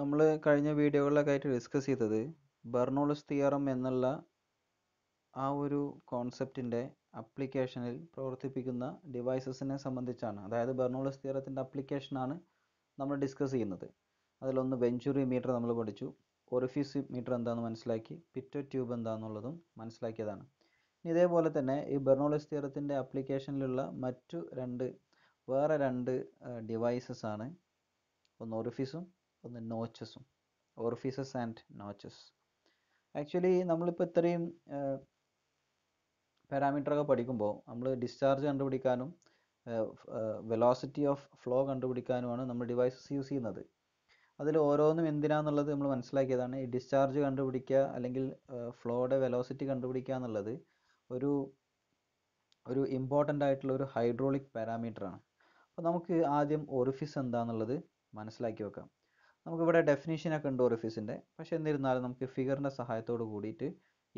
നമ്മൾ കഴിഞ്ഞ വീഡിയോകളിലൊക്കെ ആയിട്ട് ഡിസ്കസ് ചെയ്തത് ബെർണോളിസ് തിയറം എന്നുള്ള ആ ഒരു കോൺസെപ്റ്റിൻ്റെ അപ്ലിക്കേഷനിൽ പ്രവർത്തിപ്പിക്കുന്ന ഡിവൈസസിനെ സംബന്ധിച്ചാണ് അതായത് ബെർണോളിസ് തിയറത്തിൻ്റെ അപ്ലിക്കേഷനാണ് നമ്മൾ ഡിസ്കസ് ചെയ്യുന്നത് അതിലൊന്ന് വെഞ്ചുറി മീറ്റർ നമ്മൾ പഠിച്ചു ഒറിഫീസ് മീറ്റർ എന്താണെന്ന് മനസ്സിലാക്കി പിറ്റോ ട്യൂബ് എന്താണെന്നുള്ളതും മനസ്സിലാക്കിയതാണ് ഇനി ഇതേപോലെ തന്നെ ഈ ബെർണോളിസ് തിയറത്തിൻ്റെ അപ്ലിക്കേഷനിലുള്ള മറ്റു രണ്ട് വേറെ രണ്ട് ഡിവൈസസ് ആണ് ഒന്ന് ഒറിഫീസും ഒന്ന് നോച്ചസും ഓർഫീസസ് ആൻഡ് നോച്ചസ് ആക്ച്വലി നമ്മളിപ്പോൾ ഇത്രയും പാരാമീറ്ററൊക്കെ പഠിക്കുമ്പോൾ നമ്മൾ ഡിസ്ചാർജ് കണ്ടുപിടിക്കാനും വെലോസിറ്റി ഓഫ് ഫ്ലോ കണ്ടുപിടിക്കാനുമാണ് നമ്മൾ ഡിവൈസസ് യൂസ് ചെയ്യുന്നത് അതിൽ ഓരോന്നും എന്തിനാന്നുള്ളത് നമ്മൾ മനസ്സിലാക്കിയതാണ് ഈ ഡിസ്ചാർജ് കണ്ടുപിടിക്കുക അല്ലെങ്കിൽ ഫ്ലോയുടെ വെലോസിറ്റി കണ്ടുപിടിക്കുക എന്നുള്ളത് ഒരു ഒരു ഇമ്പോർട്ടൻ്റ് ആയിട്ടുള്ള ഒരു ഹൈഡ്രോളിക് പാരാമീറ്ററാണ് അപ്പോൾ നമുക്ക് ആദ്യം ഓർഫിസ് എന്താണെന്നുള്ളത് മനസ്സിലാക്കി വെക്കാം നമുക്കിവിടെ ഡെഫിനേഷനൊക്കെ ഉണ്ട് ഓറിഫീസിൻ്റെ പക്ഷേ എന്നിരുന്നാലും നമുക്ക് ഫിഗറിൻ്റെ സഹായത്തോട് കൂടിയിട്ട്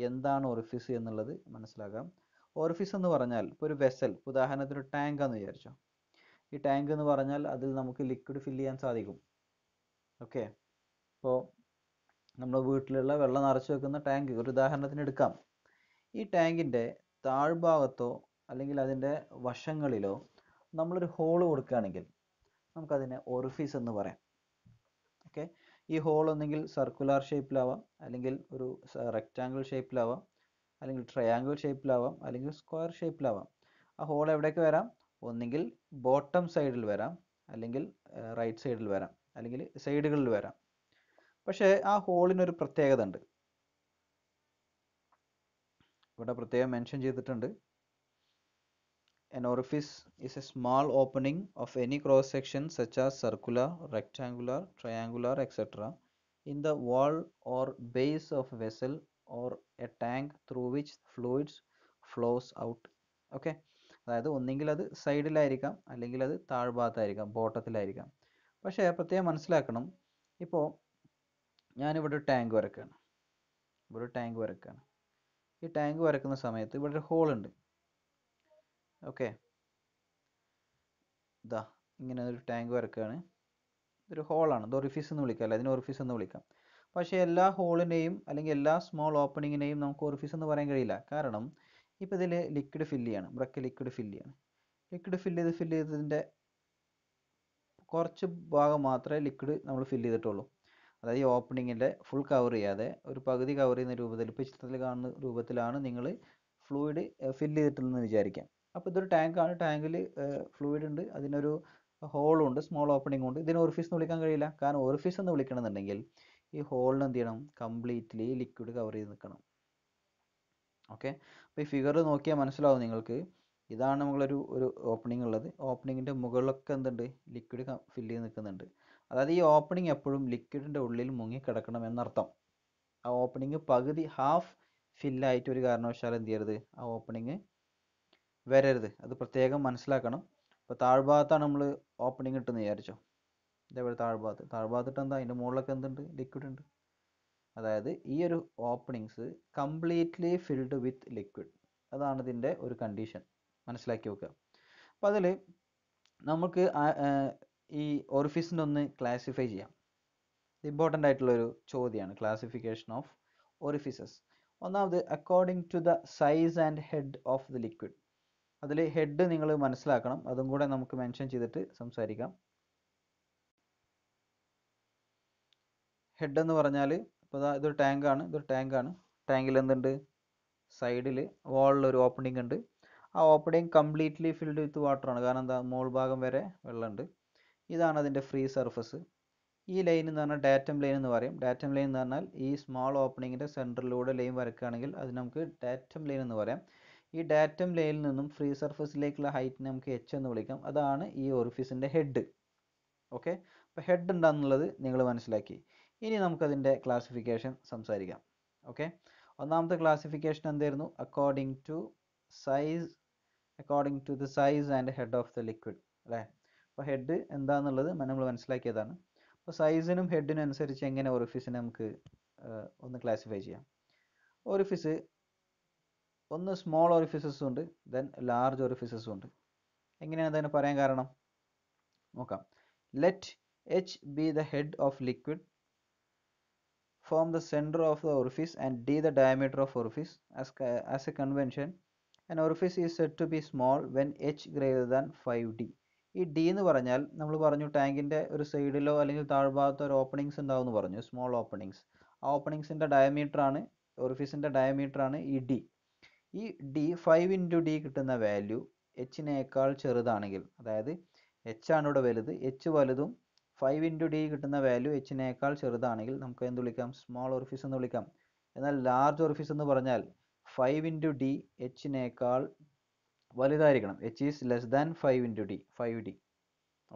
എന്താണ് ഓറിഫീസ് എന്നുള്ളത് മനസ്സിലാക്കാം ഓറിഫീസ് എന്ന് പറഞ്ഞാൽ ഇപ്പോൾ ഒരു വെസൽ ഉദാഹരണത്തിന് ഒരു ടാങ്ക് എന്ന് വിചാരിച്ചോ ഈ ടാങ്ക് എന്ന് പറഞ്ഞാൽ അതിൽ നമുക്ക് ലിക്വിഡ് ഫില്ല് ചെയ്യാൻ സാധിക്കും ഓക്കെ ഇപ്പോൾ നമ്മുടെ വീട്ടിലുള്ള വെള്ളം നിറച്ച് വെക്കുന്ന ടാങ്ക് ഒരു ഉദാഹരണത്തിന് എടുക്കാം ഈ ടാങ്കിൻ്റെ താഴ്ഭാഗത്തോ അല്ലെങ്കിൽ അതിൻ്റെ വശങ്ങളിലോ നമ്മളൊരു ഹോള് കൊടുക്കുകയാണെങ്കിൽ നമുക്കതിനെ ഓറിഫീസ് എന്ന് പറയാം ഓക്കെ ഈ ഹോൾ ഒന്നെങ്കിൽ സർക്കുലർ ഷേപ്പിലാവാം അല്ലെങ്കിൽ ഒരു റെക്റ്റാങ്കിൾ ഷേപ്പിലാവാം അല്ലെങ്കിൽ ട്രയാങ്കിൾ ഷേപ്പിലാവാം അല്ലെങ്കിൽ സ്ക്വയർ ഷേപ്പിലാവാം ആ ഹോൾ എവിടേക്ക് വരാം ഒന്നെങ്കിൽ ബോട്ടം സൈഡിൽ വരാം അല്ലെങ്കിൽ റൈറ്റ് സൈഡിൽ വരാം അല്ലെങ്കിൽ സൈഡുകളിൽ വരാം പക്ഷേ ആ ഹോളിനൊരു പ്രത്യേകത ഉണ്ട് ഇവിടെ പ്രത്യേകം മെൻഷൻ ചെയ്തിട്ടുണ്ട് An orifice is a small opening of any cross section such as circular, rectangular, triangular, etc. in the wall or base of vessel or a tank through which fluids flows out. Okay. അതായത് ഒന്നെങ്കിൽ അത് സൈഡിലായിരിക്കാം അല്ലെങ്കിൽ അത് താഴ്ഭാഗത്തായിരിക്കാം ബോട്ടത്തിലായിരിക്കാം പക്ഷേ പ്രത്യേകം മനസ്സിലാക്കണം ഇപ്പോൾ ഞാനിവിടെ ഒരു ടാങ്ക് വരക്കുകയാണ് ഇവിടെ ഒരു ടാങ്ക് വരക്കുകയാണ് ഈ ടാങ്ക് വരക്കുന്ന സമയത്ത് ഇവിടെ ഒരു ഹോളുണ്ട് ഓക്കെ ഇതാ ഇങ്ങനെ ഒരു ടാങ്ക് വരക്കുകയാണ് ഇതൊരു ഹോളാണ് ഇത് ഒറിഫീസ് എന്ന് വിളിക്കാം അല്ലേ അതിന് ഒറിഫീസ് എന്ന് വിളിക്കാം പക്ഷേ എല്ലാ ഹോളിനെയും അല്ലെങ്കിൽ എല്ലാ സ്മോൾ ഓപ്പണിങ്ങിനെയും നമുക്ക് ഒറിഫീസ് എന്ന് പറയാൻ കഴിയില്ല കാരണം ഇപ്പോൾ ഇതിൽ ലിക്വിഡ് ഫില്ല് ചെയ്യണം ബ്രക്ക് ലിക്വിഡ് ഫില്ല് ചെയ്യണം ലിക്വിഡ് ഫില്ല് ചെയ്ത് ഫില്ല് ചെയ്തതിൻ്റെ കുറച്ച് ഭാഗം മാത്രമേ ലിക്വിഡ് നമ്മൾ ഫില്ല് ചെയ്തിട്ടുള്ളൂ അതായത് ഈ ഓപ്പണിങ്ങിൻ്റെ ഫുൾ കവർ ചെയ്യാതെ ഒരു പകുതി കവർ ചെയ്യുന്ന രൂപത്തിൽ ഇപ്പോൾ ചിത്രത്തിൽ കാണുന്ന രൂപത്തിലാണ് നിങ്ങൾ ഫ്ലൂയിഡ് ഫില്ല് ചെയ്തിട്ടുള്ളതെന്ന് വിചാരിക്കാം അപ്പോൾ ഇതൊരു ടാങ്കാണ് ടാങ്കിൽ ഫ്ലൂയിഡ് ഉണ്ട് അതിനൊരു ഹോളും ഉണ്ട് സ്മോൾ ഓപ്പണിംഗ് ഉണ്ട് ഇതിന് ഓർഫീസ് എന്ന് വിളിക്കാൻ കഴിയില്ല കാരണം ഓർഫീസ് എന്ന് വിളിക്കണമെന്നുണ്ടെങ്കിൽ ഈ ഹോളിന് എന്ത് ചെയ്യണം കംപ്ലീറ്റ്ലി ലിക്വിഡ് കവർ ചെയ്ത് നിൽക്കണം ഓക്കെ അപ്പോൾ ഈ ഫിഗർ നോക്കിയാൽ മനസ്സിലാവും നിങ്ങൾക്ക് ഇതാണ് നമ്മളൊരു ഒരു ഓപ്പണിംഗ് ഉള്ളത് ഓപ്പണിങ്ങിൻ്റെ മുകളിലൊക്കെ എന്തുണ്ട് ലിക്വിഡ് ഫില്ല് ചെയ്ത് നിൽക്കുന്നുണ്ട് അതായത് ഈ ഓപ്പണിംഗ് എപ്പോഴും ലിക്വിഡിൻ്റെ ഉള്ളിൽ മുങ്ങി കിടക്കണം എന്നർത്ഥം ആ ഓപ്പണിംഗ് പകുതി ഹാഫ് ഫില്ലായിട്ട് ഒരു കാരണവശാലും എന്ത് ചെയ്യരുത് ആ ഓപ്പണിംഗ് വരരുത് അത് പ്രത്യേകം മനസ്സിലാക്കണം ഇപ്പോൾ താഴ്ഭാഗത്താണ് നമ്മൾ ഓപ്പണിംഗ് ഇട്ടെന്ന് വിചാരിച്ചോ ഇതേപോലെ താഴ്ഭാഗത്ത് താഴ്ഭാഗത്ത് ഇട്ട് എന്താ അതിൻ്റെ മുകളിലൊക്കെ എന്തുണ്ട് ലിക്വിഡ് ഉണ്ട് അതായത് ഈ ഒരു openings completely filled with liquid അതാണ് ഇതിൻ്റെ ഒരു കണ്ടീഷൻ മനസ്സിലാക്കി വെക്കുക അപ്പോൾ അതിൽ നമുക്ക് ഈ ഓറിഫീസിൻ്റെ ഒന്ന് ക്ലാസിഫൈ ചെയ്യാം ഇമ്പോർട്ടൻ്റ് ആയിട്ടുള്ളൊരു ചോദ്യമാണ് ക്ലാസിഫിക്കേഷൻ ഓഫ് ഓറിഫിസസ് ഒന്നാമത് according to the size and head of the liquid അതിൽ ഹെഡ് നിങ്ങൾ മനസ്സിലാക്കണം അതും കൂടെ നമുക്ക് മെൻഷൻ ചെയ്തിട്ട് സംസാരിക്കാം ഹെഡ് എന്ന് പറഞ്ഞാൽ ഇപ്പോൾ ഇതൊരു ടാങ്കാണ് ഇതൊരു ടാങ്കാണ് ടാങ്കിൽ എന്തുണ്ട് സൈഡിൽ വാളിൽ ഒരു ഓപ്പണിംഗ് ഉണ്ട് ആ opening completely filled with water ആണ് കാരണം എന്താ മോൾ ഭാഗം വരെ വെള്ളമുണ്ട് ഇതാണ് അതിൻ്റെ ഫ്രീ സർഫസ് ഈ ലൈൻ എന്ന് പറഞ്ഞാൽ ഡാറ്റം ലൈൻ എന്ന് പറയും ഡാറ്റം ലൈൻ എന്ന് പറഞ്ഞാൽ ഈ സ്മോൾ ഓപ്പണിങ്ങിൻ്റെ സെൻറ്ററിലൂടെ ലൈൻ വരക്കുകയാണെങ്കിൽ അത് നമുക്ക് ഡാറ്റം ലൈൻ എന്ന് പറയാം ഈ ഡാറ്റം ലേയിൽ നിന്നും ഫ്രീ സർഫസിലേക്കുള്ള ഹൈറ്റ് നമുക്ക് എച്ച് എന്ന് വിളിക്കാം അതാണ് ഈ ഓർഫീസിൻ്റെ ഹെഡ് ഓക്കെ അപ്പോൾ ഹെഡ് എന്താണെന്നുള്ളത് നിങ്ങൾ മനസ്സിലാക്കി ഇനി നമുക്കതിൻ്റെ ക്ലാസിഫിക്കേഷൻ സംസാരിക്കാം ഓക്കെ ഒന്നാമത്തെ ക്ലാസിഫിക്കേഷൻ എന്തായിരുന്നു according to size according to the size and head of the liquid അല്ലേ അപ്പോൾ ഹെഡ് എന്താണെന്നുള്ളത് നമ്മൾ മനസ്സിലാക്കിയതാണ് അപ്പോൾ സൈസിനും ഹെഡിനും അനുസരിച്ച് എങ്ങനെ ഓർഫീസിനെ നമുക്ക് ഒന്ന് ക്ലാസിഫൈ ചെയ്യാം ഓർഫീസ് ഒന്ന് സ്മോൾ ഓറിഫിസസും ഉണ്ട് ദെൻ ലാർജ് ഓറിഫിസസും ഉണ്ട് എങ്ങനെയാണ് അതിന് പറയാൻ കാരണം നോക്കാം let H be the head of liquid form the center of the orifice and d the diameter of orifice. As a convention and orifice is set to be small when H h than five 5d. ഈ D എന്ന് പറഞ്ഞാൽ നമ്മൾ പറഞ്ഞു ടാങ്കിൻ്റെ ഒരു സൈഡിലോ അല്ലെങ്കിൽ താഴ്ഭാഗത്തോ ഒരു openings ഉണ്ടാവുമെന്ന് പറഞ്ഞു സ്മോൾ ഓപ്പണിങ്സ് ആ ഓപ്പണിങ്സിൻ്റെ ഡയമീറ്റർ ആണ് ഓറിഫീസിൻ്റെ ഡയമീറ്റർ ആണ് ഈ ഡി ഈ ഡി ഫൈവ് ഇൻറ്റു ഡി കിട്ടുന്ന വാല്യൂ എച്ചിനേക്കാൾ ചെറുതാണെങ്കിൽ അതായത് എച്ച് ആണ് ഇവിടെ വലുത് എച്ച് വലുതും ഫൈവ് ഇൻറ്റു ഡി കിട്ടുന്ന വാല്യൂ എച്ചിനേക്കാൾ ചെറുതാണെങ്കിൽ നമുക്ക് എന്ത് വിളിക്കാം സ്മോൾ ഓർഫീസ് എന്ന് വിളിക്കാം എന്നാൽ ലാർജ് ഓർഫീസ് എന്ന് പറഞ്ഞാൽ ഫൈവ് ഇൻറ്റു ഡി എച്ചിനേക്കാൾ വലുതായിരിക്കണം H is less than five into D five D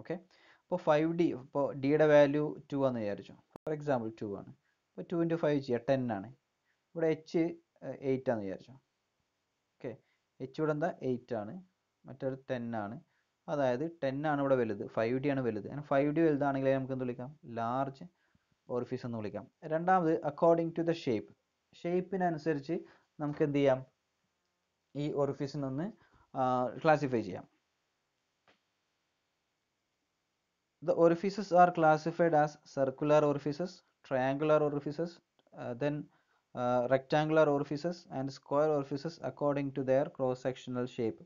okay അപ്പോൾ ഫൈവ് ഡി ഇപ്പോൾ ഡിയുടെ വാല്യൂ ടു ആണെന്ന് വിചാരിച്ചു ഫോർ എക്സാമ്പിൾ ടു ആണ് അപ്പോൾ ടു ഇൻറ്റു ഫൈവ് ചെയ്യാം ടെൻ ആണ് ഇവിടെ എച്ച് എയ്റ്റ് ആണെന്ന് വിചാരിച്ചു ഇവിടെ എന്താ എയ്റ്റ് ആണ് മറ്റൊരു ടെൻ ആണ് അതായത് ടെൻ ആണ് ഇവിടെ വലുത് ഫൈവ് ഡി ആണ് വലുത് അങ്ങനെ ഫൈവ് ഡി വലുതാണെങ്കിൽ നമുക്ക് എന്ത് വിളിക്കാം ലാർജ് ഓർഫീസ് എന്ന് വിളിക്കാം രണ്ടാമത് അക്കോർഡിംഗ് ടു ദ ഷേപ്പ് ഷേപ്പിനനുസരിച്ച് നമുക്ക് എന്ത് ചെയ്യാം ഈ ഓർഫീസിനൊന്ന് ക്ലാസിഫൈ ചെയ്യാം the orifices are classified as circular orifices triangular orifices then Uh, rectangular orifices and square orifices according to their cross sectional shape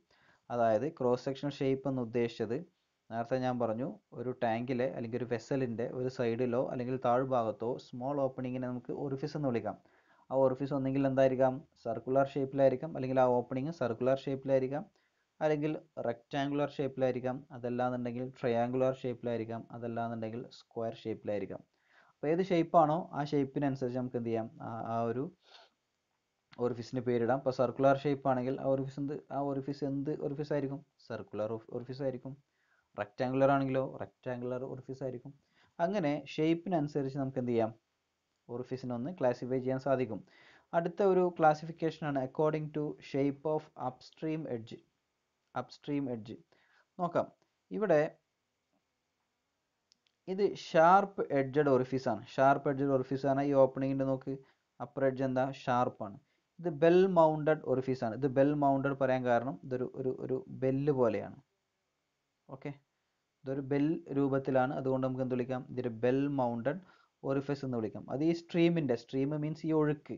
അതായത് ക്രോസ് സെക്ഷൻ ഷേപ്പ് എന്ന് ഉദ്ദേശിച്ചത് നേരത്തെ ഞാൻ പറഞ്ഞു ഒരു ടാങ്കിലെ അല്ലെങ്കിൽ ഒരു വെസലിൻ്റെ ഒരു സൈഡിലോ അല്ലെങ്കിൽ താഴ്ഭാഗത്തോ സ്മോൾ ഓപ്പണിങ്ങിനെ നമുക്ക് ഓറിഫിസ് എന്ന് വിളിക്കാം ആ ഓറിഫിസ് ഒന്നെങ്കിൽ എന്തായിരിക്കാം സർക്കുലർ ഷേപ്പിലായിരിക്കാം അല്ലെങ്കിൽ ആ ഓപ്പണിങ് സർക്കുലർ ഷേപ്പിലായിരിക്കാം അല്ലെങ്കിൽ റെക്റ്റാങ്കുലർ ഷേപ്പിലായിരിക്കാം അതല്ലാന്നുണ്ടെങ്കിൽ ട്രയാങ്കുലർ ഷേപ്പിലായിരിക്കാം അതല്ലാന്നുണ്ടെങ്കിൽ സ്ക്വയർ ഷേപ്പിലായിരിക്കാം അപ്പോൾ ഏത് ഷേപ്പാണോ ആ ഷേപ്പിനനുസരിച്ച് നമുക്ക് എന്ത് ചെയ്യാം ആ ഒരു ഓർഫിസിന് പേരിടാം ഇപ്പോൾ സർക്കുലർ ഷേപ്പ് ആണെങ്കിൽ ആ ഓർഫിസ് എന്ത് ആ ഓർഫിസ് എന്ത് ഓർഫിസ് ആയിരിക്കും സർക്കുലർ ഓർഫിസ് ആയിരിക്കും റെക്റ്റാങ്കുലർ ആണെങ്കിലോ റെക്റ്റാങ്കുലർ ഓർഫിസ് ആയിരിക്കും അങ്ങനെ ഷേപ്പിനനുസരിച്ച് നമുക്ക് എന്ത് ചെയ്യാം ഒന്ന് ക്ലാസിഫൈ ചെയ്യാൻ സാധിക്കും അടുത്ത ഒരു ക്ലാസിഫിക്കേഷനാണ് according to shape of upstream edge upstream edge നോക്കാം ഇവിടെ ഇത് ഷാർപ്പ് എഡ്ജഡ് ഓർഫീസാണ് ഷാർപ്പ് എഡ്ജഡ് ഓർഫീസാണ് ഈ ഓപ്പണിങ്ങിൻ്റെ നോക്ക് അപ്പർ എഡ്ജ് എന്താ ഷാർപ്പാണ് ഇത് ബെൽ മൗണ്ടഡ് ഓർഫീസാണ് ഇത് ബെൽ മൗണ്ടഡ് പറയാൻ കാരണം ഇതൊരു ഒരു ഒരു ബെല്ല് പോലെയാണ് ഓക്കെ ഇതൊരു ബെൽ രൂപത്തിലാണ് അതുകൊണ്ട് നമുക്ക് എന്ത് വിളിക്കാം ഇതൊരു ബെൽ മൗണ്ടഡ് ഓർഫീസ് എന്ന് വിളിക്കാം അത് ഈ സ്ട്രീമിൻ്റെ സ്ട്രീം മീൻസ് ഈ ഒഴുക്ക്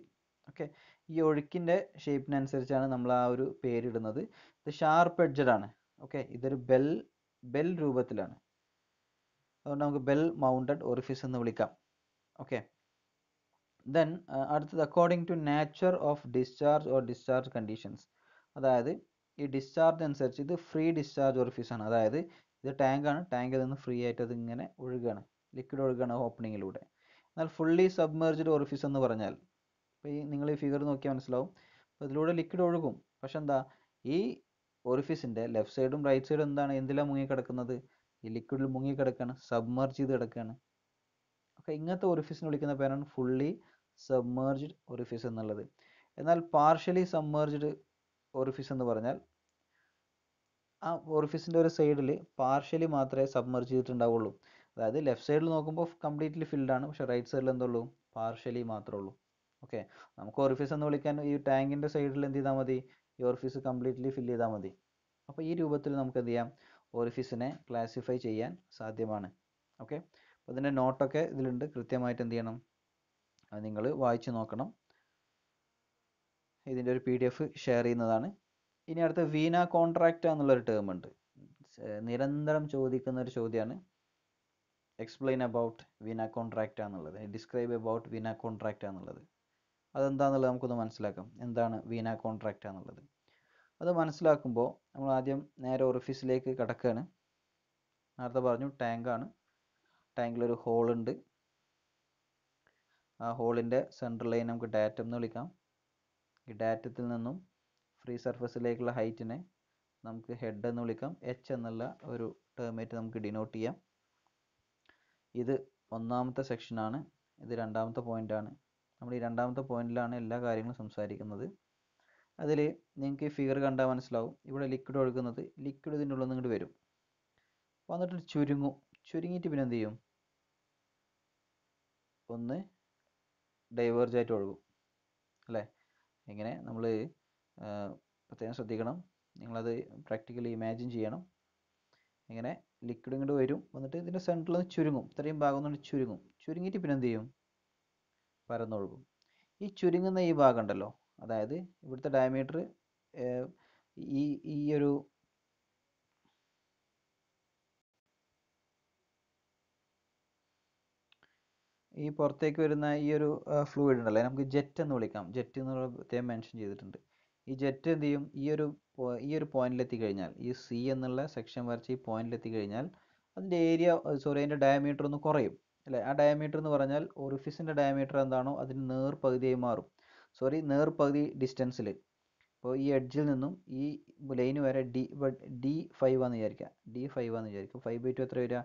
ഓക്കെ ഈ ഒഴുക്കിൻ്റെ ഷേപ്പിനനുസരിച്ചാണ് നമ്മൾ ആ ഒരു പേരിടുന്നത് ഇത് ഷാർപ്പ് എഡ്ജഡ് ആണ് ഓക്കെ ഇതൊരു ബെൽ ബെൽ രൂപത്തിലാണ് അതുകൊണ്ട് നമുക്ക് ബെൽ മൗണ്ടഡ് ഓറിഫിസ് എന്ന് വിളിക്കാം ഓക്കെ ദെൻ അടുത്തത് according to nature of discharge or discharge conditions അതായത് ഈ ഡിസ്ചാർജ് അനുസരിച്ച് ഇത് ഫ്രീ ഡിസ്ചാർജ് ഓറിഫീസ് ആണ് അതായത് ഇത് ടാങ്കാണ് ടാങ്കിൽ നിന്ന് ഫ്രീ ആയിട്ട് അത് ഇങ്ങനെ ഒഴുകുകയാണ് ലിക്വിഡ് ഒഴുകുകയാണ് ഓപ്പണിങ്ങിലൂടെ എന്നാൽ ഫുള്ളി സബ്മേർജ്ഡ് ഓറിഫീസ് എന്ന് പറഞ്ഞാൽ ഇപ്പോൾ ഈ നിങ്ങൾ ഈ ഫിഗർ നോക്കിയാൽ മനസ്സിലാവും അപ്പോൾ ഇതിലൂടെ ലിക്വിഡ് ഒഴുകും പക്ഷെ എന്താ ഈ ഓറിഫീസിൻ്റെ ലെഫ്റ്റ് സൈഡും റൈറ്റ് സൈഡും എന്താണ് എന്തിലാണ് മുങ്ങി കിടക്കുന്നത് ഈ ലിക്വിഡിൽ മുങ്ങി കിടക്കുകയാണ് സബ്മർജ് ചെയ്ത് കിടക്കുകയാണ് ഓക്കെ ഇങ്ങനത്തെ ഓറിഫീസിനെ വിളിക്കുന്ന പേരാണ് ഫുള്ളി സബ്മേർജ്ഡ് ഓറിഫീസ് എന്നുള്ളത് എന്നാൽ പാർഷ്യലി സബ്മേർജ്ഡ് ഓറിഫീസ് എന്ന് പറഞ്ഞാൽ ആ ഓറിഫീസിൻ്റെ ഒരു സൈഡിൽ പാർഷ്യലി മാത്രമേ സബ്മർജ് ചെയ്തിട്ടുണ്ടാവുള്ളൂ അതായത് ലെഫ്റ്റ് സൈഡിൽ നോക്കുമ്പോൾ കംപ്ലീറ്റ്ലി ഫിൽഡാണ് പക്ഷെ റൈറ്റ് സൈഡിൽ എന്തുള്ളൂ പാർഷ്യലി മാത്രമേ ഉള്ളൂ ഓക്കെ നമുക്ക് ഓറിഫീസ് എന്ന് വിളിക്കാൻ ഈ ടാങ്കിൻ്റെ സൈഡിൽ എന്ത് ചെയ്താൽ മതി ഈ ഓറിഫീസ് കംപ്ലീറ്റ്ലി ഫില്ല് ചെയ്താൽ മതി അപ്പോൾ ഈ രൂപത്തിൽ നമുക്ക് എന്ത് ചെയ്യാം ഓറിഫീസിനെ ക്ലാസിഫൈ ചെയ്യാൻ സാധ്യമാണ് ഓക്കെ അപ്പോൾ ഇതിൻ്റെ നോട്ടൊക്കെ ഇതിലുണ്ട് കൃത്യമായിട്ട് എന്ത് ചെയ്യണം അത് നിങ്ങൾ വായിച്ചു നോക്കണം ഇതിൻ്റെ ഒരു പി ഡി എഫ് ഷെയർ ചെയ്യുന്നതാണ് ഇനി അടുത്ത വീന കോൺട്രാക്റ്റ് എന്നുള്ളൊരു ടേം ഉണ്ട് നിരന്തരം ചോദിക്കുന്ന ഒരു ചോദ്യമാണ് എക്സ്പ്ലെയിൻ അബൌട്ട് വീന കോൺട്രാക്റ്റ് എന്നുള്ളത് ഡിസ്ക്രൈബ് അബൌട്ട് വീന കോൺട്രാക്റ്റ് എന്നുള്ളത് അതെന്താണെന്നുള്ളത് നമുക്കൊന്ന് മനസ്സിലാക്കാം എന്താണ് വീന കോൺട്രാക്റ്റ് എന്നുള്ളത് അത് മനസ്സിലാക്കുമ്പോൾ നമ്മൾ ആദ്യം നേരെ ഓറിഫീസിലേക്ക് കടക്കുകയാണ് നേരത്തെ പറഞ്ഞു ടാങ്കാണ് ടാങ്കിലൊരു ഹോളുണ്ട് ആ ഹോളിൻ്റെ സെൻട്രലായി നമുക്ക് ഡാറ്റം എന്ന് വിളിക്കാം ഈ ഡാറ്റത്തിൽ നിന്നും ഫ്രീ സർഫസിലേക്കുള്ള ഹൈറ്റിനെ നമുക്ക് ഹെഡ് എന്ന് വിളിക്കാം എച്ച് എന്നുള്ള ഒരു ടേമായിട്ട് നമുക്ക് ഡിനോട്ട് ചെയ്യാം ഇത് ഒന്നാമത്തെ സെക്ഷനാണ് ഇത് രണ്ടാമത്തെ പോയിൻ്റാണ് നമ്മൾ ഈ രണ്ടാമത്തെ പോയിന്റിലാണ് എല്ലാ കാര്യങ്ങളും സംസാരിക്കുന്നത് അതിൽ നിങ്ങൾക്ക് ഫിഗർ കണ്ടാൽ മനസ്സിലാവും ഇവിടെ ലിക്വിഡ് ഒഴുകുന്നത് ലിക്വിഡ് ഇതിൻ്റെ ഉള്ളിൽ നിന്ന് വരും വന്നിട്ട് ചുരുങ്ങും ചുരുങ്ങിയിട്ട് പിന്നെ എന്ത് ചെയ്യും ഒന്ന് ഡൈവേർജ് ആയിട്ട് ഒഴുകും അല്ലേ ഇങ്ങനെ നമ്മൾ പ്രത്യേകം ശ്രദ്ധിക്കണം നിങ്ങളത് പ്രാക്ടിക്കലി ഇമാജിൻ ചെയ്യണം ഇങ്ങനെ ലിക്വിഡ് ഇങ്ങോട്ട് വരും വന്നിട്ട് ഇതിൻ്റെ സെൻറ്ററിൽ നിന്ന് ചുരുങ്ങും ഇത്രയും ഭാഗം കൊണ്ട് ചുരുങ്ങും ചുരുങ്ങിയിട്ട് പിന്നെ എന്ത് ചെയ്യും പരന്നൊഴുകും ഈ ചുരുങ്ങുന്ന ഈ ഭാഗം ഉണ്ടല്ലോ അതായത് ഇവിടുത്തെ ഡയമീറ്റർ ഈ ഈ ഒരു ഈ പുറത്തേക്ക് വരുന്ന ഈ ഒരു ഫ്ലൂയിഡ് ഉണ്ടല്ലോ നമുക്ക് ജെറ്റ് എന്ന് വിളിക്കാം ജെറ്റ് എന്നുള്ള പ്രത്യേകം മെൻഷൻ ചെയ്തിട്ടുണ്ട് ഈ ജെറ്റ് എന്ത് ചെയ്യും ഈ ഒരു ഈ ഒരു പോയിന്റിലെത്തി കഴിഞ്ഞാൽ ഈ സി എന്നുള്ള സെക്ഷൻ വരച്ച് ഈ പോയിന്റിലെത്തി കഴിഞ്ഞാൽ അതിൻ്റെ ഏരിയ സോറി അതിൻ്റെ ഡയമീറ്റർ ഒന്ന് കുറയും അല്ലേ ആ ഡയമീറ്റർ എന്ന് പറഞ്ഞാൽ ഓറിഫിസിൻ്റെ ഡയമീറ്റർ എന്താണോ അതിന് നേർ പകുതിയായി മാറും സോറി നേർപകുതി ഡിസ്റ്റൻസിൽ അപ്പോൾ ഈ എഡ്ജിൽ നിന്നും ഈ ലൈൻ വരെ ഡി ഡി ഫൈവ് ആണെന്ന് വിചാരിക്കുക ഡി ഫൈവ് ആണെന്ന് വിചാരിക്കും ഫൈവ് ബൈ ടു എത്ര വരിക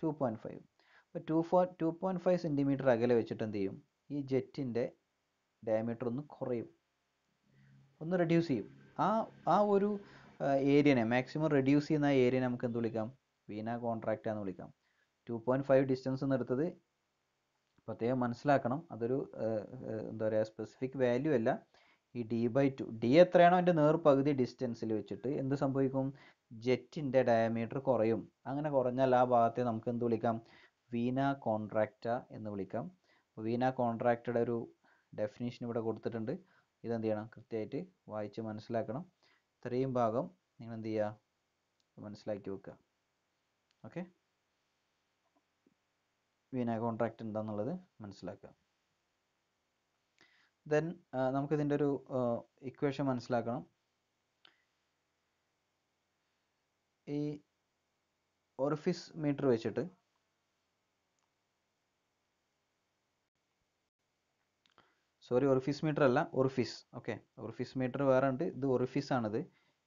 ടു പോയിൻറ്റ് ഫൈവ് അപ്പോൾ two four two point five centimetre അകലെ വെച്ചിട്ട് എന്ത് ചെയ്യും ഈ ജെറ്റിൻ്റെ ഡയമീറ്റർ ഒന്ന് കുറയും ഒന്ന് റെഡ്യൂസ് ചെയ്യും ആ ആ ഒരു ഏരിയനെ മാക്സിമം റെഡ്യൂസ് ചെയ്യുന്ന ആ ഏരിയനെ നമുക്ക് എന്ത് വിളിക്കാം വീന കോൺട്രാക്റ്റ് എന്ന് വിളിക്കാം ടു പോയിൻറ്റ് ഫൈവ് ഡിസ്റ്റൻസ് എന്ന് എടുത്തത് പ്രത്യേകം മനസ്സിലാക്കണം അതൊരു എന്താ പറയുക സ്പെസിഫിക് വാല്യൂ അല്ല ഈ ഡി ബൈ ടു ഡി എത്രയാണോ അതിൻ്റെ നേർ പകുതി ഡിസ്റ്റൻസിൽ വെച്ചിട്ട് എന്ത് സംഭവിക്കും ജെറ്റിൻ്റെ ഡയമീറ്റർ കുറയും അങ്ങനെ കുറഞ്ഞാൽ ആ ഭാഗത്തെ നമുക്ക് എന്ത് വിളിക്കാം വീന കോൺട്രാക്റ്റ എന്ന് വിളിക്കാം അപ്പോൾ വീന കോൺട്രാക്റ്റയുടെ ഒരു ഡെഫിനേഷൻ ഇവിടെ കൊടുത്തിട്ടുണ്ട് ഇതെന്ത് ചെയ്യണം കൃത്യമായിട്ട് വായിച്ച് മനസ്സിലാക്കണം ഇത്രയും ഭാഗം നിങ്ങൾ എന്ത് ചെയ്യുക മനസ്സിലാക്കി വെക്കുക ഓക്കെ വീന കോൺട്രാക്റ്റ് ഉണ്ടെന്നുള്ളത് മനസ്സിലാക്കുക ദെൻ നമുക്കിതിൻ്റെ ഒരു ഇക്വേഷൻ മനസ്സിലാക്കണം ഈ ഓർഫിസ് മീറ്റർ വെച്ചിട്ട് സോറി ഓർഫിസ് മീറ്റർ അല്ല ഓർഫിസ് ഓക്കെ ഓർഫിസ് മീറ്റർ വേറെ ഉണ്ട് ഇത് ഒറിഫിസ് ആണിത്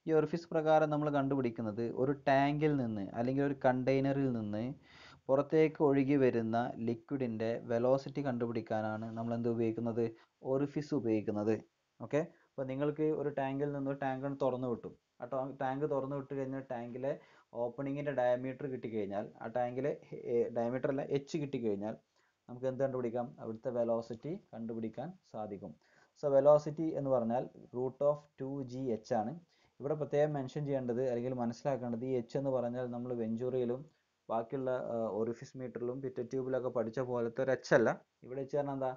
ഈ ഓർഫിസ് പ്രകാരം നമ്മൾ കണ്ടുപിടിക്കുന്നത് ഒരു ടാങ്കിൽ നിന്ന് അല്ലെങ്കിൽ ഒരു കണ്ടെയ്നറിൽ നിന്ന് പുറത്തേക്ക് ഒഴുകി വരുന്ന ലിക്വിഡിൻ്റെ വെലോസിറ്റി കണ്ടുപിടിക്കാനാണ് നമ്മൾ എന്ത് ഉപയോഗിക്കുന്നത് ഓറിഫിസ് ഉപയോഗിക്കുന്നത് ഓക്കെ അപ്പോൾ നിങ്ങൾക്ക് ഒരു ടാങ്കിൽ നിന്ന് ടാങ്ക് തുറന്നു വിട്ടു ആ ടാങ്ക് തുറന്നു വിട്ട് കഴിഞ്ഞാൽ ടാങ്കിലെ ഓപ്പണിങ്ങിൻ്റെ ഡയമീറ്റർ കിട്ടിക്കഴിഞ്ഞാൽ ആ ടാങ്കിലെ ഡയമീറ്റർ അല്ല എച്ച് കിട്ടിക്കഴിഞ്ഞാൽ നമുക്ക് എന്ത് കണ്ടുപിടിക്കാം അവിടുത്തെ വെലോസിറ്റി കണ്ടുപിടിക്കാൻ സാധിക്കും സോ വെലോസിറ്റി എന്ന് പറഞ്ഞാൽ root of two G H ആണ് ഇവിടെ പ്രത്യേകം മെൻഷൻ ചെയ്യേണ്ടത് അല്ലെങ്കിൽ മനസ്സിലാക്കേണ്ടത് ഈ എച്ച് എന്ന് പറഞ്ഞാൽ നമ്മൾ വെഞ്ചൂറിയിലും ബാക്കിയുള്ള ഓറിഫിസ് മീറ്ററിലും പിറ്റ ട്യൂബിലൊക്കെ പഠിച്ച പോലത്തെ ഒരു എച്ച് ഇവിടെ വെച്ച് പറഞ്ഞാൽ എന്താ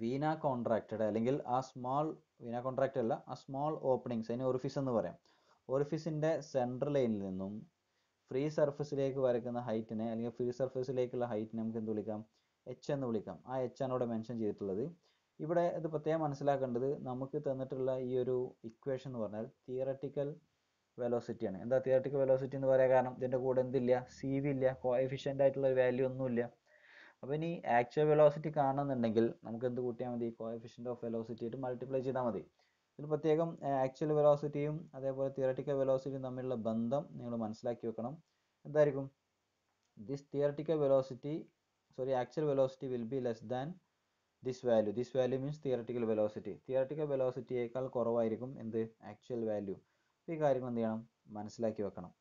വീന കോൺട്രാക്റ്റഡ് അല്ലെങ്കിൽ ആ സ്മോൾ വീന കോൺട്രാക്റ്റ് അല്ല ആ സ്മോൾ ഓപ്പണിങ്സ് അതിന് ഓറിഫിസ് എന്ന് പറയാം ഓറിഫിസിൻ്റെ സെൻട്രൽ ലൈനിൽ നിന്നും ഫ്രീ സർഫസിലേക്ക് വരയ്ക്കുന്ന ഹൈറ്റിനെ അല്ലെങ്കിൽ ഫ്രീ സർഫസിലേക്കുള്ള ഹൈറ്റിനെ നമുക്ക് എന്ത് വിളിക്കാം എച്ച് എന്ന് വിളിക്കാം ആ എച്ച് ആണ് ഇവിടെ മെൻഷൻ ചെയ്തിട്ടുള്ളത് ഇവിടെ ഇത് പ്രത്യേകം മനസ്സിലാക്കേണ്ടത് നമുക്ക് തന്നിട്ടുള്ള ഈ ഒരു ഇക്വേഷൻ എന്ന് പറഞ്ഞാൽ തിയററ്റിക്കൽ വെലോസിറ്റി ആണ് എന്താ തിയറട്ടിക്കൽ വെലോസിറ്റി എന്ന് പറയാൻ കാരണം ഇതിൻ്റെ കൂടെ എന്തില്ല സി വി ഇല്ല കോഎഫിഷ്യൻ്റ് ആയിട്ടുള്ള വാല്യൂ ഒന്നും ഇല്ല അപ്പോൾ ഇനി ആക്ച്വൽ വെലോസിറ്റി കാണുന്നുണ്ടെങ്കിൽ നമുക്ക് എന്ത് കൂട്ടിയാൽ മതി കോഎഫിഷ്യൻ്റ് ഓഫ് വെലോസിറ്റി ആയിട്ട് മൾട്ടിപ്ലൈ ചെയ്താൽ മതി ഇതിന് പ്രത്യേകം ആക്ച്വൽ വെലോസിറ്റിയും അതേപോലെ തിയറട്ടിക്കൽ വെലോസിറ്റിയും തമ്മിലുള്ള ബന്ധം നിങ്ങൾ മനസ്സിലാക്കി വെക്കണം എന്തായിരിക്കും this theoretical velocity sorry actual velocity will be less than this value this value means theoretical velocity theoretical വെലോസിറ്റിയേക്കാൾ കുറവായിരിക്കും എന്ത് ആക്ച്വൽ വാല്യൂ ഈ കാര്യങ്ങൾ എന്ത് ചെയ്യണം മനസ്സിലാക്കി വെക്കണം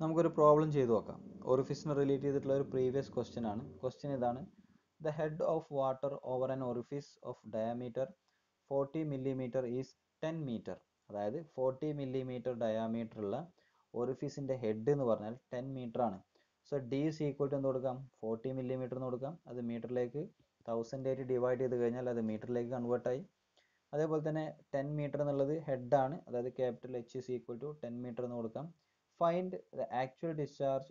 നമുക്കൊരു പ്രോബ്ലം ചെയ്തു നോക്കാം ഓറിഫിസിന് റിലേറ്റ് ചെയ്തിട്ടുള്ള ഒരു പ്രീവിയസ് ക്വസ്റ്റ്യൻ ആണ് ക്വസ്റ്റ്യൻ ഇതാണ് the head of water over an orifice of diameter forty millimetre is ten metre അതായത് ഫോർട്ടി മില്ലിമീറ്റർ ഡയാമീറ്റർ ഉള്ള ഓറിഫീസിൻ്റെ ഹെഡ് എന്ന് പറഞ്ഞാൽ ടെൻ മീറ്റർ ആണ് so D is equal to എന്ത് കൊടുക്കാം ഫോർട്ടി മില്ലിമീറ്റർ എന്ന് കൊടുക്കാം അത് മീറ്ററിലേക്ക് തൗസൻഡ് ആയിട്ട് ഡിവൈഡ് ചെയ്ത് കഴിഞ്ഞാൽ അത് മീറ്ററിലേക്ക് കൺവേർട്ടായി അതേപോലെ തന്നെ ടെൻ മീറ്റർ എന്നുള്ളത് ഹെഡാണ് അതായത് capital H is equal to ten metre എന്ന് കൊടുക്കാം find the actual discharge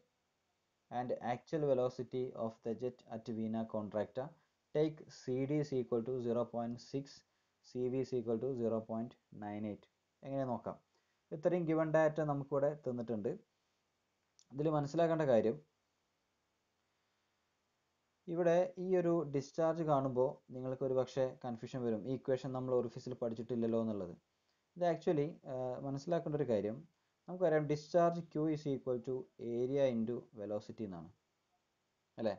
and actual velocity of the jet at vena contracta take C D is equal to zero point six C V is equal to zero point nine eight എങ്ങനെ നോക്കാം ഇത്രയും given data നമുക്കിവിടെ തന്നിട്ടുണ്ട് ഇതിൽ മനസ്സിലാക്കേണ്ട കാര്യം ഇവിടെ ഈ ഒരു ഡിസ്ചാർജ് കാണുമ്പോൾ നിങ്ങൾക്ക് ഒരു പക്ഷേ കൺഫ്യൂഷൻ വരും ഈ ഇക്വേഷൻ നമ്മൾ ഓറിഫീസിൽ പഠിച്ചിട്ടില്ലല്ലോ എന്നുള്ളത് ഇത് ആക്ച്വലി മനസ്സിലാക്കേണ്ട ഒരു കാര്യം നമുക്കറിയാം discharge Q is equal to area into velocity എന്നാണ് അല്ലേ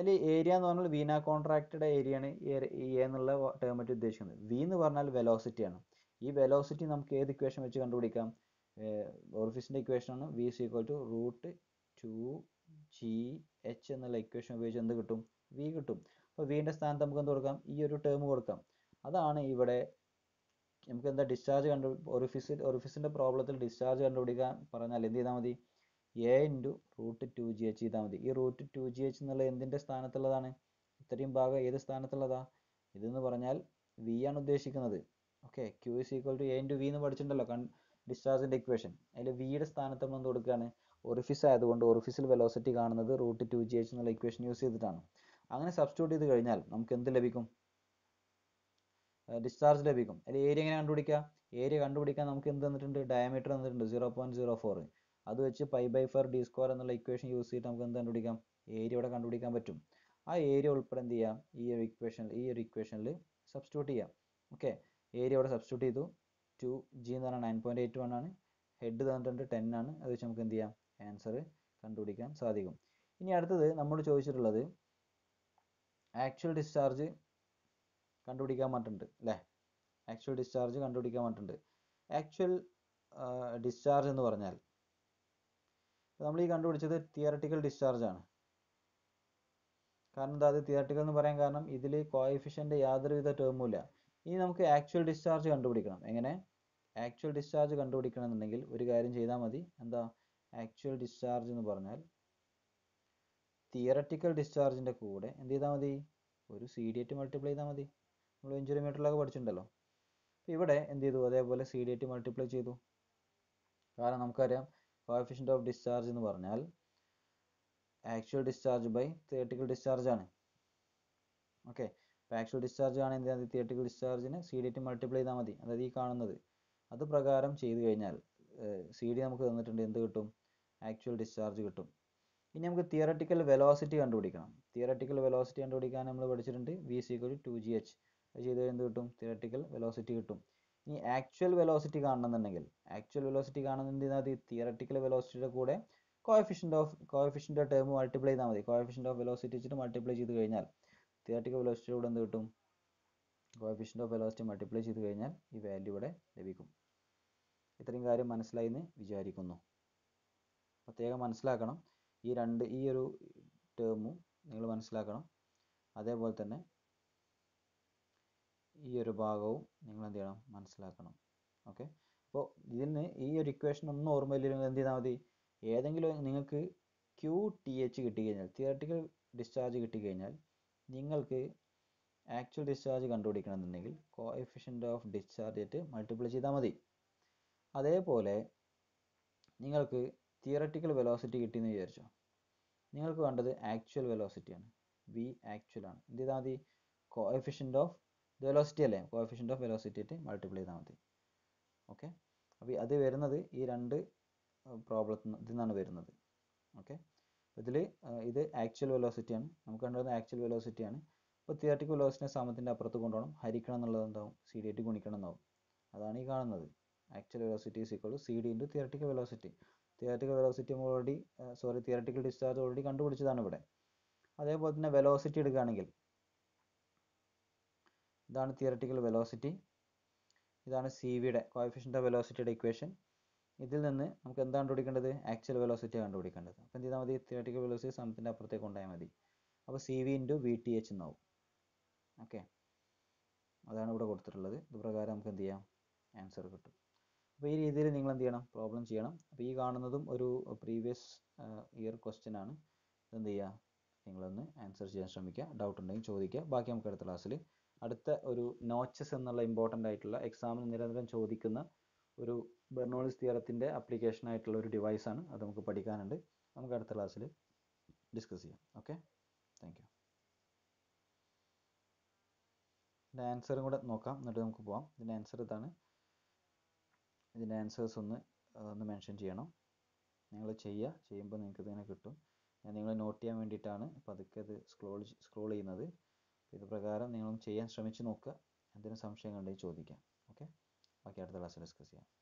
അതിൽ ഏരിയ എന്ന് പറഞ്ഞാൽ വീന കോൺട്രാക്റ്റഡ് ഏരിയ ആണ് ഈ എന്നുള്ള ടേം പറ്റി ഉദ്ദേശിക്കുന്നത് വി എന്ന് പറഞ്ഞാൽ വെലോസിറ്റിയാണ് ഈ വെലോസിറ്റി നമുക്ക് ഏത് ഇക്വേഷൻ വെച്ച് കണ്ടുപിടിക്കാം ഓർഫീസിൻ്റെ ഇക്വേഷനാണ് V is equal to root two T H എന്നുള്ള ഇക്വേഷൻ ഉപയോഗിച്ച് എന്ത് കിട്ടും വി കിട്ടും അപ്പോൾ വിൻ്റെ സ്ഥാനത്ത് നമുക്ക് എന്ത് കൊടുക്കാം ഈ ഒരു ടേം കൊടുക്കാം അതാണ് ഇവിടെ നമുക്ക് എന്താ ഡിസ്ചാർജ് കണ്ടു ഒരു ഫിസ് ഒരു ഫിസിൻ്റെ പ്രോബ്ലത്തിൽ ഡിസ്ചാർജ് കണ്ടുപിടിക്കാൻ പറഞ്ഞാൽ എന്ത് ചെയ്താൽ മതി A into root two G H ചെയ്താൽ മതി ഈ റൂട്ട് ടു ജി എച്ച് എന്നുള്ള എന്തിൻ്റെ സ്ഥാനത്തുള്ളതാണ് ഇത്രയും ഭാഗം ഏത് സ്ഥാനത്തുള്ളതാ ഇതെന്ന് പറഞ്ഞാൽ വി ആണ് ഉദ്ദേശിക്കുന്നത് okay Q is equal to A into V എന്ന് പഠിച്ചിട്ടുണ്ടല്ലോ കൺ ഡിസ്ചാർജിൻ്റെ ഇക്വേഷൻ അതിൽ വിയുടെ സ്ഥാനത്ത് നമ്മൾ എന്ത് കൊടുക്കുകയാണ് ഒറിഫിസ് ആയതുകൊണ്ട് ഒറിഫിസിൽ വെലോസിറ്റി കാണുന്നത് റൂട്ട് ടു ജി എച്ച് എന്നുള്ള ഇക്വേഷൻ യൂസ് ചെയ്തിട്ടാണ് അങ്ങനെ സബ്സ്റ്റിറ്റ്യൂട്ട് ചെയ്ത് കഴിഞ്ഞാൽ നമുക്ക് എന്ത് ലഭിക്കും ഡിസ്ചാർജ് ലഭിക്കും അതിൽ ഏരിയ എങ്ങനെ കണ്ടുപിടിക്കുക ഏരിയ കണ്ടുപിടിക്കാൻ നമുക്ക് എന്ത് തന്നിട്ടുണ്ട് ഡയമീറ്റർ തന്നിട്ടുണ്ട് സീറോ പോയിന്റ് സീറോ ഫോർ അത് വെച്ച് pi by four D square എന്നുള്ള ഇക്വേഷൻ യൂസ് ചെയ്തിട്ട് നമുക്ക് എന്ത് കണ്ടുപിടിക്കാം ഏരിയ ഇവിടെ കണ്ടുപിടിക്കാൻ പറ്റും ആ ഏരിയ ഉൾപ്പെടെ എന്ത് ചെയ്യാം ഈ ഒരു ഇക്വേഷനിൽ ഈ ഒരു ഇക്വേഷനിൽ സബ്സ്റ്റിറ്റ്യൂട്ട് ചെയ്യാം ഓക്കെ ഏരിയ ഇവിടെ സബ്സ്റ്റിറ്റ്യൂട്ട് ചെയ്തു ടു ജി എന്ന് പറഞ്ഞാൽ നയൻ പോയിന്റ് എയ്റ്റ് വൺ ആണ് ഹെഡ് തന്നിട്ടുണ്ട് ടെൻ ആണ് അത് വെച്ച് നമുക്ക് എന്ത് ചെയ്യാം ആൻസർ കണ്ടുപിടിക്കാൻ സാധിക്കും ഇനി അടുത്തത് നമ്മൾ ചോദിച്ചിട്ടുള്ളത് ആക്ച്വൽ ഡിസ്ചാർജ് കണ്ടുപിടിക്കാൻ പറ്റുന്നുണ്ട് അല്ലേ ആക്ച്വൽ ഡിസ്ചാർജ് കണ്ടുപിടിക്കാൻ പറ്റുന്നുണ്ട് ആക്ച്വൽ ഡിസ്ചാർജ് എന്ന് പറഞ്ഞാൽ നമ്മൾ ഈ കണ്ടുപിടിച്ചത് തിയറട്ടിക്കൽ ഡിസ്ചാർജ് ആണ് കാരണം എന്താ അത് തിയറട്ടിക്കൽ എന്ന് പറയാൻ കാരണം ഇതിൽ കോയിഫിഷ്യൻ്റെ യാതൊരുവിധ ടേമും ഇല്ല ഇനി നമുക്ക് ആക്ച്വൽ ഡിസ്ചാർജ് കണ്ടുപിടിക്കണം എങ്ങനെ ആക്ച്വൽ ഡിസ്ചാർജ് കണ്ടുപിടിക്കണം എന്നുണ്ടെങ്കിൽ ഒരു കാര്യം ചെയ്താൽ മതി എന്താ ആക്ച്വൽ ഡിസ്ചാർജ് എന്ന് പറഞ്ഞാൽ തിയററ്റിക്കൽ ഡിസ്ചാർജിൻ്റെ കൂടെ എന്ത് ചെയ്താൽ മതി ഒരു സി ഡി എറ്റ് മൾട്ടിപ്ലൈ ചെയ്താൽ മതി നമ്മൾ ഇഞ്ചുറിമീറ്ററിലൊക്കെ പഠിച്ചിട്ടുണ്ടല്ലോ അപ്പോൾ ഇവിടെ എന്ത് ചെയ്തു അതേപോലെ സി ഡി എറ്റ് മൾട്ടിപ്ലൈ ചെയ്തു കാരണം നമുക്കറിയാം കോഫിഷ്യൻ്റ് ഓഫ് ഡിസ്ചാർജ് എന്ന് പറഞ്ഞാൽ actual discharge by theoretical discharge ആണ് ഓക്കെ അപ്പോൾ ആക്ച്വൽ ഡിസ്ചാർജ് ആണ് എന്ത് തിയററ്റിക്കൽ ഡിസ്ചാർജിന് സി ഡി എറ്റ് മൾട്ടിപ്ലൈ ചെയ്താൽ മതി അതായത് ഈ കാണുന്നത് അത് പ്രകാരം ചെയ്തു കഴിഞ്ഞാൽ സി ഡി നമുക്ക് തന്നിട്ടുണ്ട് എന്ത് കിട്ടും ആക്ച്വൽ ഡിസ്ചാർജ് കിട്ടും ഇനി നമുക്ക് തിയററ്റിക്കൽ വെലോസിറ്റി കണ്ടുപിടിക്കണം തിയററ്റിക്കൽ വെലോസിറ്റി കണ്ടുപിടിക്കാൻ നമ്മൾ പഠിച്ചിട്ടുണ്ട് V is equal to G H അത് ചെയ്ത് എന്ത് കിട്ടും തിയററ്റിക്കൽ വെലോസിറ്റി കിട്ടും ഇനി ആക്ച്വൽ വെലോസിറ്റി കാണണമെന്നുണ്ടെങ്കിൽ ആക്ച്വൽ വെലോസിറ്റി ഈ തിയററ്റിക്കൽ വെലോസിറ്റിയുടെ കൂടെ കോയഫിഷ്യൻ്റ് ഓഫ് കോയഫിഷ്യൻ്റെ ടേം മൾട്ടിപ്ലൈ ചെയ്താൽ മതി കോയഫിഷ്യൻ്റ് ഓഫ് വെലോസിറ്റി വെച്ചിട്ട് മൾട്ടിപ്ലൈ ചെയ്ത് കഴിഞ്ഞാൽ തിയററ്റിക്കൽ വെലോസിറ്റിയുടെ കൂടെ എന്ത് കിട്ടും കോയഫിഷ്യൻ്റ് ഓഫ് വെലോസിറ്റി മൾട്ടിപ്ലൈ ചെയ്ത് കഴിഞ്ഞാൽ ഈ വാല്യൂ ഇവിടെ ലഭിക്കും ഇത്രയും കാര്യം മനസ്സിലായി എന്ന് വിചാരിക്കുന്നു പ്രത്യേകം മനസ്സിലാക്കണം ഈ രണ്ട് ഈ ഒരു ടേമും നിങ്ങൾ മനസ്സിലാക്കണം അതേപോലെ തന്നെ ഈ ഒരു ഭാഗവും നിങ്ങൾ എന്ത് ചെയ്യണം മനസ്സിലാക്കണം ഓക്കെ അപ്പോൾ ഇതിന് ഈ ഒരു ഇക്വേഷൻ ഒന്നും ഓർമ്മയില്ലെങ്കിൽ എന്ത് ചെയ്താൽ മതി ഏതെങ്കിലും നിങ്ങൾക്ക് ക്യൂ ടി എച്ച് കിട്ടിക്കഴിഞ്ഞാൽ തിയറട്ടിക്കൽ ഡിസ്ചാർജ് കിട്ടിക്കഴിഞ്ഞാൽ നിങ്ങൾക്ക് ആക്ച്വൽ ഡിസ്ചാർജ് കണ്ടുപിടിക്കണമെന്നുണ്ടെങ്കിൽ കോഎഫിഷ്യൻ്റ് ഓഫ് ഡിസ്ചാർജ് ആയിട്ട് മൾട്ടിപ്ലൈ ചെയ്താൽ മതി അതേപോലെ നിങ്ങൾക്ക് തിയററ്റിക്കൽ വെലോസിറ്റി കിട്ടിയെന്ന് വിചാരിച്ചോ നിങ്ങൾക്ക് വേണ്ടത് ആക്ച്വൽ വെലോസിറ്റിയാണ് വി ആക്ച്വൽ ആണ് എന്ത് ചെയ്താൽ മതി കോഎഫിഷ്യൻ്റ് ഓഫ് വെലോസിറ്റി അല്ലേ കോഎഫിഷ്യൻ്റ് ഓഫ് വെലോസിറ്റി ആയിട്ട് മൾട്ടിപ്ലൈ ചെയ്താൽ മതി ഓക്കെ അപ്പോൾ അത് വരുന്നത് ഈ രണ്ട് പ്രോബ്ലത്തിൽ നിന്നാണ് വരുന്നത് ഓക്കെ ഇതിൽ ഇത് ആക്ച്വൽ വെലോസിറ്റിയാണ് നമുക്ക് വേണ്ടത് ആക്ച്വൽ വെലോസിറ്റിയാണ് അപ്പോൾ തിയററ്റിക്കൽ വെലോസിറ്റിനെ സമയത്തിൻ്റെ അപ്പുറത്ത് കൊണ്ടുപോകണം ഹരിക്കണം എന്നുള്ളത് എന്താവും സി ഡി ആയിട്ട് ഗുണിക്കണം എന്നാവും അതാണ് ഈ കാണുന്നത് actual velocity is equal to C D into theoretical velocity theoretical velocity already sorry sorry discharge already കണ്ടുപിടിച്ചതാണ് ഇവിടെ അതേപോലെ തന്നെ വെലോസിറ്റി എടുക്കുകയാണെങ്കിൽ ഇതാണ് തിയററ്റിക്കൽ വെലോസിറ്റി ഇതാണ് സി വിയുടെ കോയഫിഷ്യൻ്റ് ഓഫ് വെലോസിറ്റിയുടെ ഇക്വേഷൻ ഇതിൽ നിന്ന് നമുക്ക് എന്താണ് കണ്ടുപിടിക്കേണ്ടത് ആക്ച്വൽ വെലോസിറ്റി കണ്ടുപിടിക്കേണ്ടത് അപ്പോൾ എന്ത് ചെയ്താൽ മതി തിയററ്റിക്കൽ വെലോസിറ്റി സമത്തിൻ്റെ അപ്പുറത്തേക്ക് കൊണ്ടുപോയാൽ മതി അപ്പോൾ C V into V T H എന്നാവും ഓക്കെ അതാണ് ഇവിടെ കൊടുത്തിട്ടുള്ളത് ഇത് പ്രകാരം നമുക്ക് എന്ത് ചെയ്യാം ആൻസർ കിട്ടും അപ്പോൾ ഈ രീതിയിൽ നിങ്ങൾ എന്ത് ചെയ്യണം പ്രോബ്ലം ചെയ്യണം അപ്പോൾ ഈ കാണുന്നതും ഒരു പ്രീവിയസ് ഇയർ ക്വസ്റ്റ്യൻ ആണ് എന്ത് ചെയ്യുക നിങ്ങളൊന്ന് ആൻസർ ചെയ്യാൻ ശ്രമിക്കുക ഡൗട്ട് ഉണ്ടെങ്കിൽ ചോദിക്കുക ബാക്കി നമുക്ക് അടുത്ത ക്ലാസ്സിൽ അടുത്ത ഒരു നോച്ചസ് എന്നുള്ള ഇമ്പോർട്ടൻ്റ് ആയിട്ടുള്ള എക്സാമിന് നിരന്തരം ചോദിക്കുന്ന ഒരു ബെർണോളിസ് തിയറത്തിൻ്റെ അപ്ലിക്കേഷൻ ആയിട്ടുള്ള ഒരു ഡിവൈസ് ആണ് അത് നമുക്ക് പഠിക്കാനുണ്ട് നമുക്ക് അടുത്ത ക്ലാസ്സിൽ ഡിസ്കസ് ചെയ്യാം ഓക്കെ താങ്ക് യു ഇതിൻ്റെ ആൻസറും കൂടെ നോക്കാം എന്നിട്ട് നമുക്ക് പോവാം ഇതിൻ്റെ ആൻസർ ഇതാണ് ഇതിൻ്റെ ആൻസേഴ്സ് ഒന്ന് ഒന്ന് മെൻഷൻ ചെയ്യണം നിങ്ങൾ ചെയ്യുക ചെയ്യുമ്പോൾ നിങ്ങൾക്ക് ഇതിങ്ങനെ കിട്ടും ഞാൻ നിങ്ങളെ നോട്ട് ചെയ്യാൻ വേണ്ടിയിട്ടാണ് പതുക്കെ അത് സ്ക്രോൾ സ്ക്രോൾ ചെയ്യുന്നത് ഇത് പ്രകാരം നിങ്ങളൊന്ന് ചെയ്യാൻ ശ്രമിച്ച് നോക്കുക എന്തെങ്കിലും സംശയങ്ങളുണ്ടെങ്കിൽ ചോദിക്കാം ഓക്കെ ബാക്കി അടുത്ത ക്ലാസ്സിൽ ഡിസ്കസ് ചെയ്യാം